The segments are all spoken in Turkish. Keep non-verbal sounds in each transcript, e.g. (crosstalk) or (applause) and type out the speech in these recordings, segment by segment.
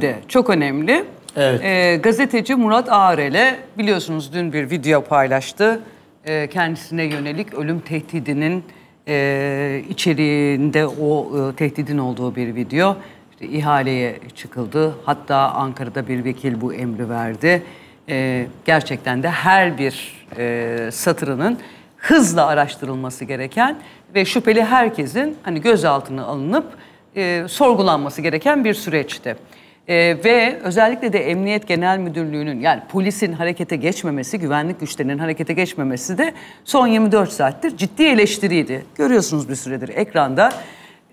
de çok önemli. Evet. E, gazeteci Murat Ağrel'e biliyorsunuz dün bir video paylaştı. E, kendisine yönelik ölüm tehdidinin e, içeriğinde o e, tehdidin olduğu bir video. İşte ihaleye çıkıldı. Hatta Ankara'da bir vekil bu emri verdi. E, gerçekten de her bir e, satırının hızla araştırılması gereken ve şüpheli herkesin hani gözaltına alınıp e, sorgulanması gereken bir süreçti. Ee, ve özellikle de Emniyet Genel Müdürlüğü'nün yani polisin harekete geçmemesi, güvenlik güçlerinin harekete geçmemesi de son 24 saattir ciddi eleştiriydi. Görüyorsunuz bir süredir ekranda.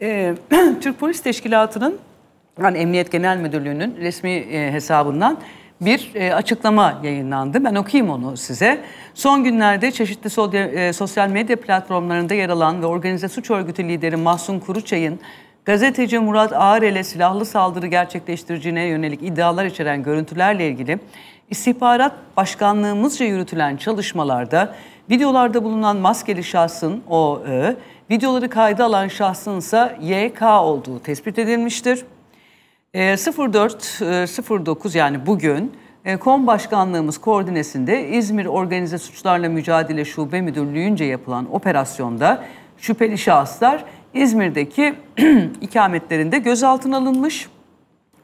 Ee, (clears throat) Türk Polis Teşkilatı'nın yani Emniyet Genel Müdürlüğü'nün resmi e, hesabından bir e, açıklama yayınlandı. Ben okuyayım onu size. Son günlerde çeşitli e, sosyal medya platformlarında yer alan ve organize suç örgütü lideri Mahsun Kuruçay'ın Gazeteci Murat Ağarel'e silahlı saldırı gerçekleştireceğine yönelik iddialar içeren görüntülerle ilgili İstihbarat Başkanlığımızca yürütülen çalışmalarda videolarda bulunan maskeli şahsın OÖ, videoları kayda alan şahsın ise YK olduğu tespit edilmiştir. Ee, e, 04.09 yani bugün e, KOM Başkanlığımız koordinesinde İzmir Organize Suçlarla Mücadele Şube Müdürlüğü'nce yapılan operasyonda şüpheli şahıslar İzmir'deki (clears throat) ikametlerinde gözaltına alınmış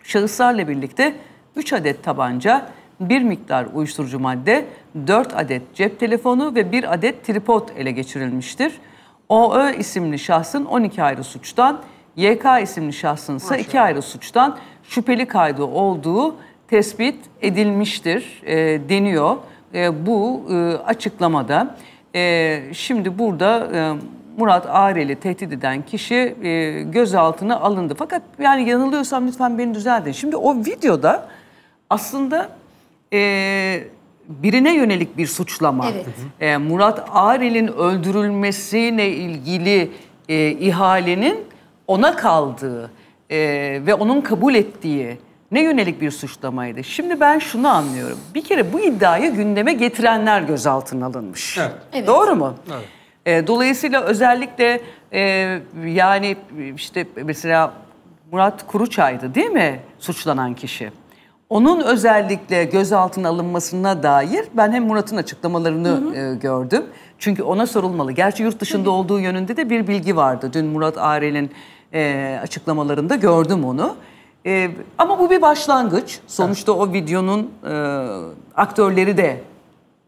şahıslarla birlikte 3 adet tabanca, bir miktar uyuşturucu madde, 4 adet cep telefonu ve 1 adet tripod ele geçirilmiştir. OÖ isimli şahsın 12 ayrı suçtan, YK isimli şahsın ise 2 ayrı suçtan şüpheli kaydı olduğu tespit edilmiştir e, deniyor e, bu e, açıklamada. E, şimdi burada... E, Murat Arel'i tehdit eden kişi e, gözaltına alındı. Fakat yani yanılıyorsam lütfen beni düzeltin. Şimdi o videoda aslında e, birine yönelik bir suçlama. Evet. E, Murat Arel'in öldürülmesiyle ilgili e, ihalenin ona kaldığı e, ve onun kabul ettiği ne yönelik bir suçlamaydı? Şimdi ben şunu anlıyorum. Bir kere bu iddiayı gündeme getirenler gözaltına alınmış. Evet. evet. Doğru mu? Evet. E, dolayısıyla özellikle e, yani işte mesela Murat Kuruçay'dı değil mi suçlanan kişi? Onun özellikle gözaltına alınmasına dair ben hem Murat'ın açıklamalarını hı hı. E, gördüm. Çünkü ona sorulmalı. Gerçi yurt dışında hı. olduğu yönünde de bir bilgi vardı. Dün Murat Arel'in e, açıklamalarında gördüm onu. E, ama bu bir başlangıç. Sonuçta o videonun e, aktörleri de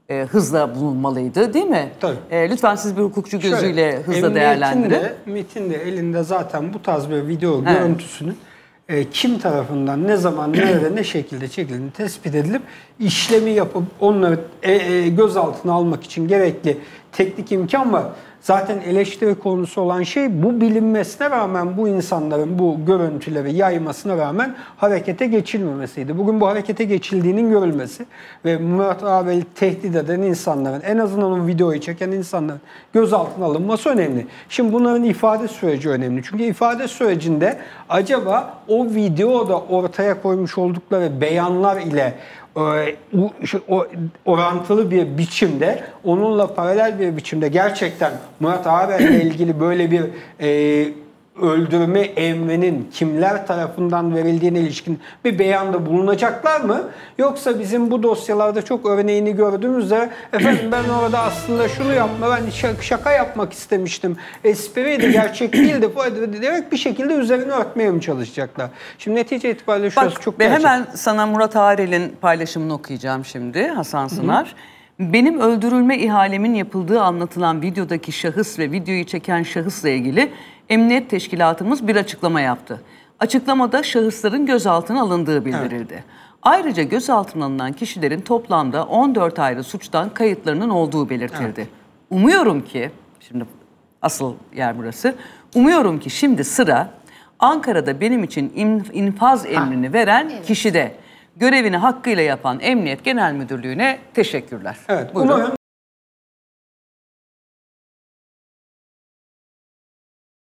e, hızla bulunmalıydı değil mi? Tabii. E, lütfen siz bir hukukçu gözüyle Şöyle, hızla değerlendirin. MIT'in de elinde zaten bu tarz bir video evet. görüntüsünün e, kim tarafından ne zaman (clears throat) nerede ne şekilde çekildiğini tespit edilip işlemi yapıp onları e, e, gözaltına almak için gerekli teknik imkan var. Zaten eleştiri konusu olan şey bu bilinmesine rağmen bu insanların bu görüntüleri yaymasına rağmen harekete geçilmemesiydi. Bugün bu harekete geçildiğinin görülmesi ve Murat Ağabey'i tehdit eden insanların en azından o videoyu çeken insanların gözaltına alınması önemli. Şimdi bunların ifade süreci önemli. Çünkü ifade sürecinde acaba o videoda ortaya koymuş oldukları beyanlar ile ee, orantılı bir biçimde onunla paralel bir biçimde gerçekten Murat ile ilgili böyle bir e, öldürme emrinin kimler tarafından verildiğine ilişkin bir beyanda bulunacaklar mı? Yoksa bizim bu dosyalarda çok örneğini gördüğümüzde efendim ben orada aslında şunu yapma ben şaka yapmak istemiştim. Espriydi gerçek (clears throat) değildi diyerek bir şekilde üzerine örtmeye mi çalışacaklar? Şimdi netice itibariyle şurası Bak, çok gerçek. Hemen sana Murat Arel'in paylaşımını okuyacağım şimdi Hasan Sınar. Hı hı. Benim öldürülme ihalemin yapıldığı anlatılan videodaki şahıs ve videoyu çeken şahısla ilgili Emniyet Teşkilatımız bir açıklama yaptı. Açıklamada şahısların gözaltına alındığı bildirildi. Evet. Ayrıca gözaltına alınan kişilerin toplamda 14 ayrı suçtan kayıtlarının olduğu belirtildi. Evet. Umuyorum ki, şimdi asıl yer burası, umuyorum ki şimdi sıra Ankara'da benim için infaz emrini ha. veren evet. kişide görevini hakkıyla yapan Emniyet Genel Müdürlüğü'ne teşekkürler. Evet, Buyurun. Umarım